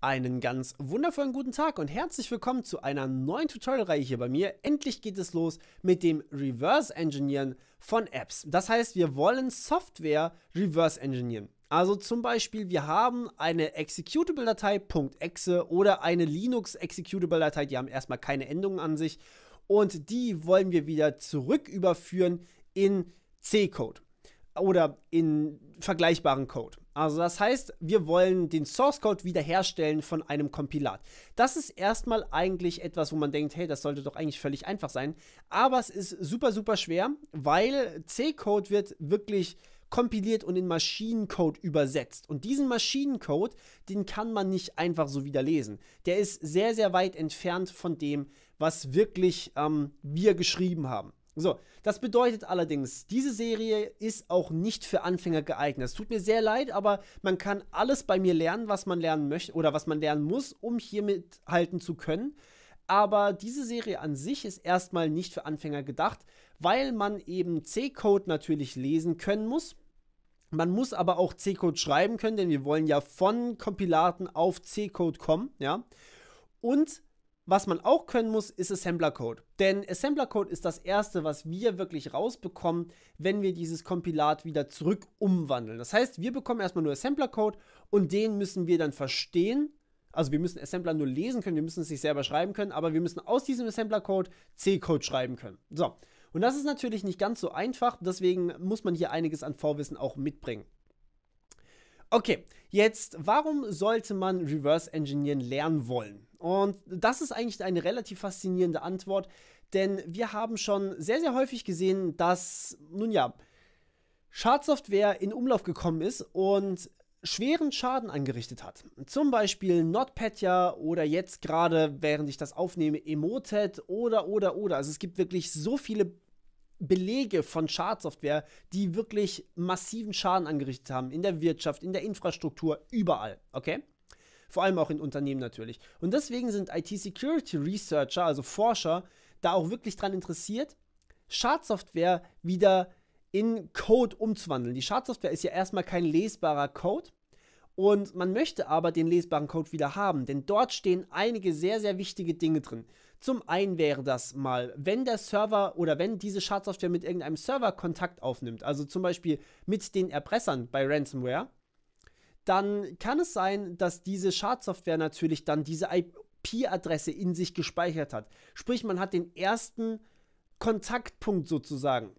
Einen ganz wundervollen guten Tag und herzlich willkommen zu einer neuen Tutorial-Reihe hier bei mir. Endlich geht es los mit dem Reverse Engineeren von Apps. Das heißt, wir wollen Software reverse engineeren. Also zum Beispiel, wir haben eine Executable-Datei .exe oder eine Linux-Executable-Datei, die haben erstmal keine Endungen an sich und die wollen wir wieder zurück überführen in C-Code oder in vergleichbaren Code. Also das heißt, wir wollen den Source Code wiederherstellen von einem Kompilat. Das ist erstmal eigentlich etwas, wo man denkt, hey, das sollte doch eigentlich völlig einfach sein. Aber es ist super, super schwer, weil C-Code wird wirklich kompiliert und in Maschinencode übersetzt. Und diesen Maschinencode, den kann man nicht einfach so wieder lesen. Der ist sehr, sehr weit entfernt von dem, was wirklich ähm, wir geschrieben haben. So, das bedeutet allerdings, diese Serie ist auch nicht für Anfänger geeignet. Es tut mir sehr leid, aber man kann alles bei mir lernen, was man lernen möchte oder was man lernen muss, um hier mithalten zu können. Aber diese Serie an sich ist erstmal nicht für Anfänger gedacht, weil man eben C-Code natürlich lesen können muss. Man muss aber auch C-Code schreiben können, denn wir wollen ja von Kompilaten auf C-Code kommen, ja. Und was man auch können muss, ist Assembler Code. Denn Assembler Code ist das erste, was wir wirklich rausbekommen, wenn wir dieses Kompilat wieder zurück umwandeln. Das heißt, wir bekommen erstmal nur Assembler Code und den müssen wir dann verstehen. Also wir müssen Assembler nur lesen können, wir müssen es nicht selber schreiben können, aber wir müssen aus diesem Assembler Code C-Code schreiben können. So. Und das ist natürlich nicht ganz so einfach, deswegen muss man hier einiges an Vorwissen auch mitbringen. Okay, jetzt, warum sollte man Reverse Engineering lernen wollen? Und das ist eigentlich eine relativ faszinierende Antwort, denn wir haben schon sehr, sehr häufig gesehen, dass, nun ja, Schadsoftware in Umlauf gekommen ist und schweren Schaden angerichtet hat. Zum Beispiel NotPetya oder jetzt gerade, während ich das aufnehme, Emotet oder, oder, oder. Also es gibt wirklich so viele Belege von Schadsoftware, die wirklich massiven Schaden angerichtet haben. In der Wirtschaft, in der Infrastruktur, überall. Okay? vor allem auch in Unternehmen natürlich. Und deswegen sind IT-Security-Researcher, also Forscher, da auch wirklich dran interessiert, Schadsoftware wieder in Code umzuwandeln. Die Schadsoftware ist ja erstmal kein lesbarer Code und man möchte aber den lesbaren Code wieder haben, denn dort stehen einige sehr, sehr wichtige Dinge drin. Zum einen wäre das mal, wenn der Server oder wenn diese Schadsoftware mit irgendeinem Server Kontakt aufnimmt, also zum Beispiel mit den Erpressern bei Ransomware, dann kann es sein, dass diese Schadsoftware natürlich dann diese IP-Adresse in sich gespeichert hat. Sprich, man hat den ersten Kontaktpunkt sozusagen,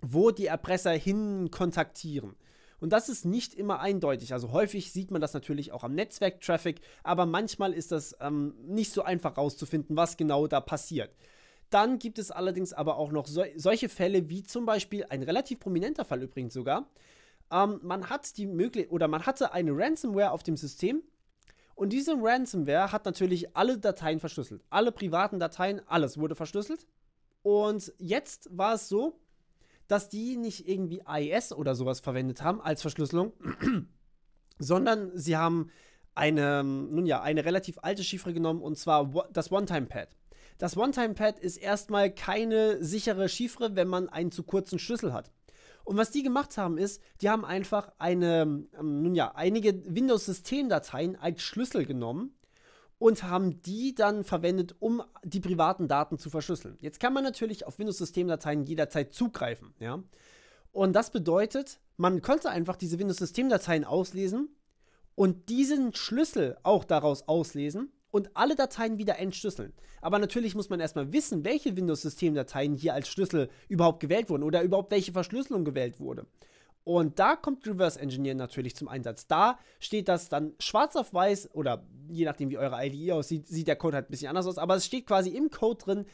wo die Erpresser hin kontaktieren. Und das ist nicht immer eindeutig. Also häufig sieht man das natürlich auch am Netzwerktraffic, aber manchmal ist das ähm, nicht so einfach rauszufinden, was genau da passiert. Dann gibt es allerdings aber auch noch sol solche Fälle, wie zum Beispiel ein relativ prominenter Fall übrigens sogar, ähm, man hat die Möglichkeit oder man hatte eine Ransomware auf dem System und diese Ransomware hat natürlich alle Dateien verschlüsselt. Alle privaten Dateien, alles wurde verschlüsselt. Und jetzt war es so, dass die nicht irgendwie AES oder sowas verwendet haben als Verschlüsselung, sondern sie haben eine, ähm, nun ja, eine relativ alte Chiffre genommen und zwar das One-Time-Pad. Das One-Time-Pad ist erstmal keine sichere Chiffre, wenn man einen zu kurzen Schlüssel hat. Und was die gemacht haben, ist, die haben einfach eine, ähm, nun ja, einige Windows-Systemdateien als Schlüssel genommen und haben die dann verwendet, um die privaten Daten zu verschlüsseln. Jetzt kann man natürlich auf Windows-Systemdateien jederzeit zugreifen, ja. Und das bedeutet, man konnte einfach diese Windows-Systemdateien auslesen und diesen Schlüssel auch daraus auslesen und alle Dateien wieder entschlüsseln. Aber natürlich muss man erstmal wissen, welche Windows-Systemdateien hier als Schlüssel überhaupt gewählt wurden oder überhaupt welche Verschlüsselung gewählt wurde. Und da kommt Reverse Engineering natürlich zum Einsatz. Da steht das dann schwarz auf weiß oder je nachdem, wie eure IDE aussieht, sieht der Code halt ein bisschen anders aus, aber es steht quasi im Code drin,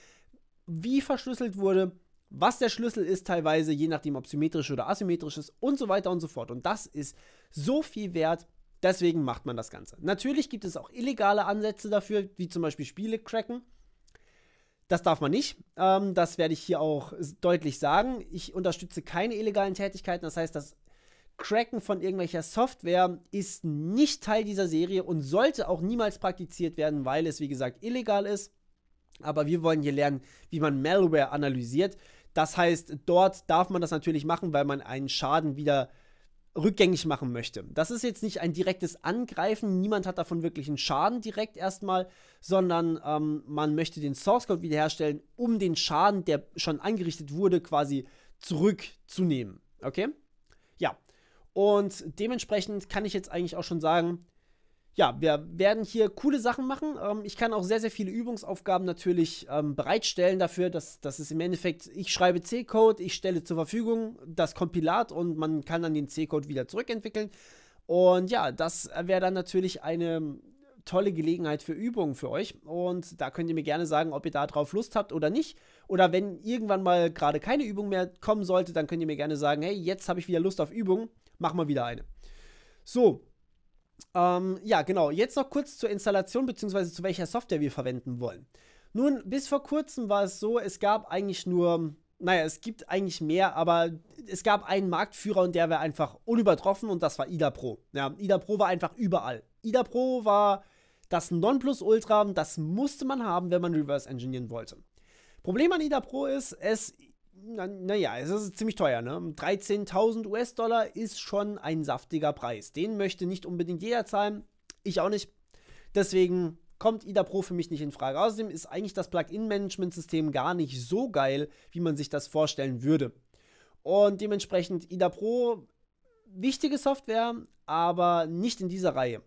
wie verschlüsselt wurde, was der Schlüssel ist teilweise, je nachdem, ob symmetrisch oder asymmetrisch ist und so weiter und so fort. Und das ist so viel wert Deswegen macht man das Ganze. Natürlich gibt es auch illegale Ansätze dafür, wie zum Beispiel Spiele cracken. Das darf man nicht. Ähm, das werde ich hier auch deutlich sagen. Ich unterstütze keine illegalen Tätigkeiten. Das heißt, das Cracken von irgendwelcher Software ist nicht Teil dieser Serie und sollte auch niemals praktiziert werden, weil es, wie gesagt, illegal ist. Aber wir wollen hier lernen, wie man Malware analysiert. Das heißt, dort darf man das natürlich machen, weil man einen Schaden wieder äh, rückgängig machen möchte. Das ist jetzt nicht ein direktes Angreifen, niemand hat davon wirklich einen Schaden direkt erstmal, sondern ähm, man möchte den Source Code wiederherstellen, um den Schaden, der schon angerichtet wurde, quasi zurückzunehmen. Okay? Ja. Und dementsprechend kann ich jetzt eigentlich auch schon sagen, ja, wir werden hier coole Sachen machen. Ähm, ich kann auch sehr, sehr viele Übungsaufgaben natürlich ähm, bereitstellen dafür, dass, dass es im Endeffekt, ich schreibe C-Code, ich stelle zur Verfügung das Kompilat und man kann dann den C-Code wieder zurückentwickeln. Und ja, das wäre dann natürlich eine tolle Gelegenheit für Übungen für euch. Und da könnt ihr mir gerne sagen, ob ihr da drauf Lust habt oder nicht. Oder wenn irgendwann mal gerade keine Übung mehr kommen sollte, dann könnt ihr mir gerne sagen, hey, jetzt habe ich wieder Lust auf Übungen, mach mal wieder eine. So, ähm, ja, genau. Jetzt noch kurz zur Installation bzw. zu welcher Software wir verwenden wollen. Nun, bis vor kurzem war es so, es gab eigentlich nur, naja, es gibt eigentlich mehr, aber es gab einen Marktführer und der war einfach unübertroffen und das war IDA Pro. Ja, IDA Pro war einfach überall. IDA Pro war das Nonplusultra, das musste man haben, wenn man Reverse Engineeren wollte. Problem an IDA Pro ist, es naja, na es ist ziemlich teuer. Ne? 13.000 US-Dollar ist schon ein saftiger Preis. Den möchte nicht unbedingt jeder zahlen. Ich auch nicht. Deswegen kommt IDA Pro für mich nicht in Frage. Außerdem ist eigentlich das Plugin-Management-System gar nicht so geil, wie man sich das vorstellen würde. Und dementsprechend IDA Pro, wichtige Software, aber nicht in dieser Reihe.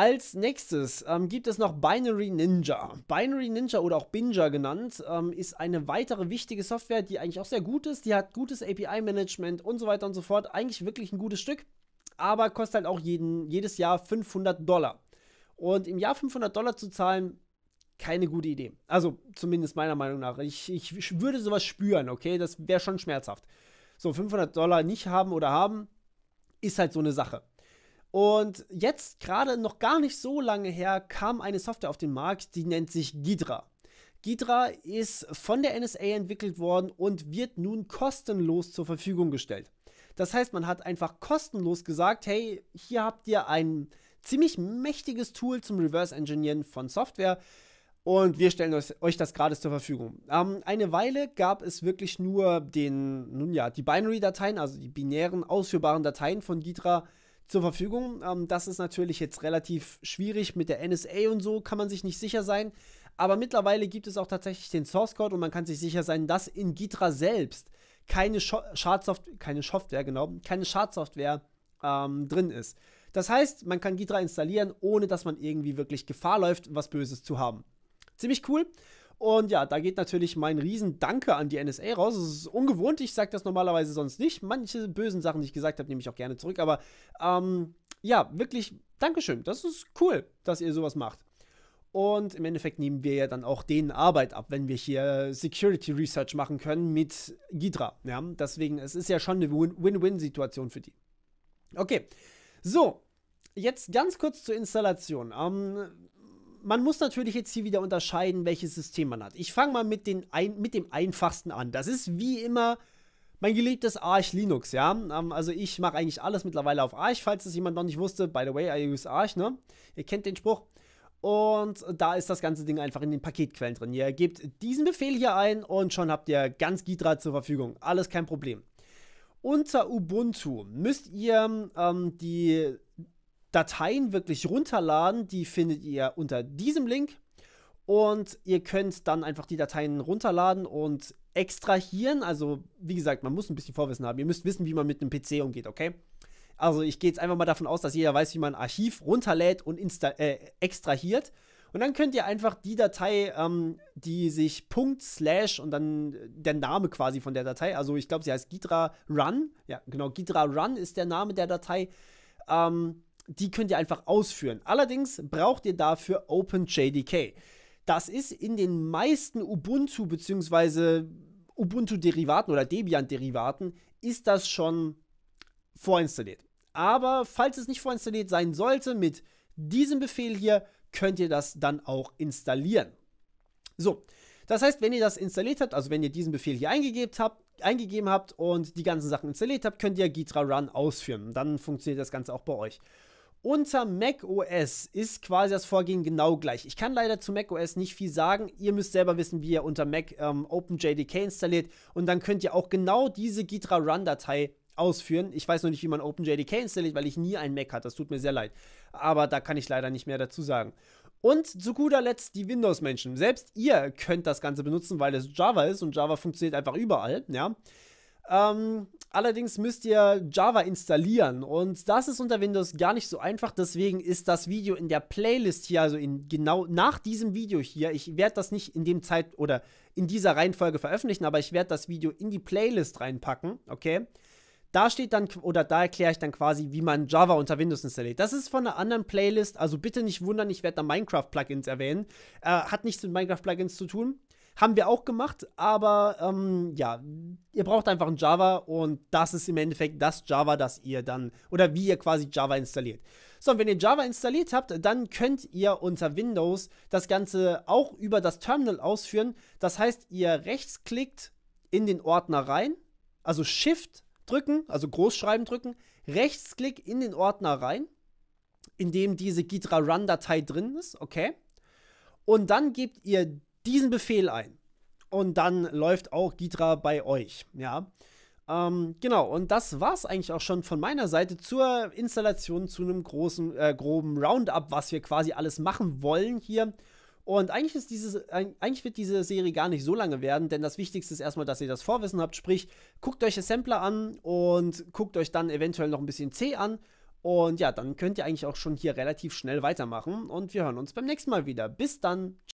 Als nächstes ähm, gibt es noch Binary Ninja. Binary Ninja oder auch Binger genannt, ähm, ist eine weitere wichtige Software, die eigentlich auch sehr gut ist. Die hat gutes API-Management und so weiter und so fort. Eigentlich wirklich ein gutes Stück, aber kostet halt auch jeden, jedes Jahr 500 Dollar. Und im Jahr 500 Dollar zu zahlen, keine gute Idee. Also zumindest meiner Meinung nach. Ich, ich würde sowas spüren, okay? Das wäre schon schmerzhaft. So, 500 Dollar nicht haben oder haben, ist halt so eine Sache. Und jetzt, gerade noch gar nicht so lange her, kam eine Software auf den Markt, die nennt sich Ghidra. Ghidra ist von der NSA entwickelt worden und wird nun kostenlos zur Verfügung gestellt. Das heißt, man hat einfach kostenlos gesagt, hey, hier habt ihr ein ziemlich mächtiges Tool zum Reverse Engineering von Software und wir stellen euch, das gratis zur Verfügung. Ähm, eine Weile gab es wirklich nur den, nun ja, die Binary-Dateien, also die binären ausführbaren Dateien von Ghidra zur Verfügung. Ähm, das ist natürlich jetzt relativ schwierig mit der NSA und so, kann man sich nicht sicher sein. Aber mittlerweile gibt es auch tatsächlich den Source Code und man kann sich sicher sein, dass in Gitra selbst keine Sch Schadsoftware, keine Software, genau, keine Schadsoftware ähm, drin ist. Das heißt, man kann Gitra installieren, ohne dass man irgendwie wirklich Gefahr läuft, was Böses zu haben. Ziemlich cool. Und ja, da geht natürlich mein Riesendanke an die NSA raus. Es ist ungewohnt, ich sage das normalerweise sonst nicht. Manche bösen Sachen, die ich gesagt habe, nehme ich auch gerne zurück. Aber ähm, ja, wirklich, Dankeschön. Das ist cool, dass ihr sowas macht. Und im Endeffekt nehmen wir ja dann auch denen Arbeit ab, wenn wir hier Security Research machen können mit Gidra. Ja? Deswegen, es ist ja schon eine Win-Win-Situation für die. Okay, so, jetzt ganz kurz zur Installation. Ähm, man muss natürlich jetzt hier wieder unterscheiden, welches System man hat. Ich fange mal mit, den ein, mit dem einfachsten an. Das ist wie immer mein geliebtes Arch Linux, ja. Ähm, also ich mache eigentlich alles mittlerweile auf Arch, falls es jemand noch nicht wusste. By the way, I use Arch, ne? Ihr kennt den Spruch. Und da ist das ganze Ding einfach in den Paketquellen drin. Ihr gebt diesen Befehl hier ein und schon habt ihr ganz Gitra zur Verfügung. Alles kein Problem. Unter Ubuntu müsst ihr ähm, die Dateien wirklich runterladen. Die findet ihr unter diesem Link. Und ihr könnt dann einfach die Dateien runterladen und extrahieren. Also, wie gesagt, man muss ein bisschen Vorwissen haben. Ihr müsst wissen, wie man mit einem PC umgeht, okay? Also, ich gehe jetzt einfach mal davon aus, dass jeder weiß, wie man ein Archiv runterlädt und äh, extrahiert. Und dann könnt ihr einfach die Datei, ähm, die sich Punkt, Slash und dann der Name quasi von der Datei, also ich glaube, sie heißt Gitra Run. Ja, genau, Gitra Run ist der Name der Datei. Ähm, die könnt ihr einfach ausführen. Allerdings braucht ihr dafür OpenJDK. Das ist in den meisten Ubuntu bzw. Ubuntu-Derivaten oder Debian-Derivaten ist das schon vorinstalliert. Aber falls es nicht vorinstalliert sein sollte, mit diesem Befehl hier könnt ihr das dann auch installieren. So, das heißt, wenn ihr das installiert habt, also wenn ihr diesen Befehl hier eingegeben habt, eingegeben habt und die ganzen Sachen installiert habt, könnt ihr Gitra Run ausführen. Dann funktioniert das Ganze auch bei euch. Unter macOS ist quasi das Vorgehen genau gleich. Ich kann leider zu macOS nicht viel sagen. Ihr müsst selber wissen, wie ihr unter Mac ähm, OpenJDK installiert. Und dann könnt ihr auch genau diese Gitra-Run-Datei ausführen. Ich weiß noch nicht, wie man OpenJDK installiert, weil ich nie einen Mac hatte. Das tut mir sehr leid. Aber da kann ich leider nicht mehr dazu sagen. Und zu guter Letzt die Windows-Menschen. Selbst ihr könnt das Ganze benutzen, weil es Java ist und Java funktioniert einfach überall. Ja. Ähm, Allerdings müsst ihr Java installieren und das ist unter Windows gar nicht so einfach. Deswegen ist das Video in der Playlist hier, also in genau nach diesem Video hier. Ich werde das nicht in dem Zeit oder in dieser Reihenfolge veröffentlichen, aber ich werde das Video in die Playlist reinpacken, okay? Da steht dann, oder da erkläre ich dann quasi, wie man Java unter Windows installiert. Das ist von einer anderen Playlist, also bitte nicht wundern, ich werde da Minecraft-Plugins erwähnen. Äh, hat nichts mit Minecraft-Plugins zu tun. Haben wir auch gemacht, aber ähm, ja, ihr braucht einfach ein Java und das ist im Endeffekt das Java, das ihr dann oder wie ihr quasi Java installiert. So, und wenn ihr Java installiert habt, dann könnt ihr unter Windows das Ganze auch über das Terminal ausführen. Das heißt, ihr rechtsklickt in den Ordner rein, also Shift drücken, also Großschreiben drücken, Rechtsklick in den Ordner rein, in dem diese Gitra Run Datei drin ist, okay? Und dann gebt ihr diesen Befehl ein. Und dann läuft auch Gitra bei euch. Ja. Ähm, genau, und das war es eigentlich auch schon von meiner Seite zur Installation, zu einem großen, äh, groben Roundup, was wir quasi alles machen wollen hier. Und eigentlich, ist dieses, äh, eigentlich wird diese Serie gar nicht so lange werden, denn das Wichtigste ist erstmal, dass ihr das Vorwissen habt. Sprich, guckt euch das Sampler an und guckt euch dann eventuell noch ein bisschen C an. Und ja, dann könnt ihr eigentlich auch schon hier relativ schnell weitermachen. Und wir hören uns beim nächsten Mal wieder. Bis dann.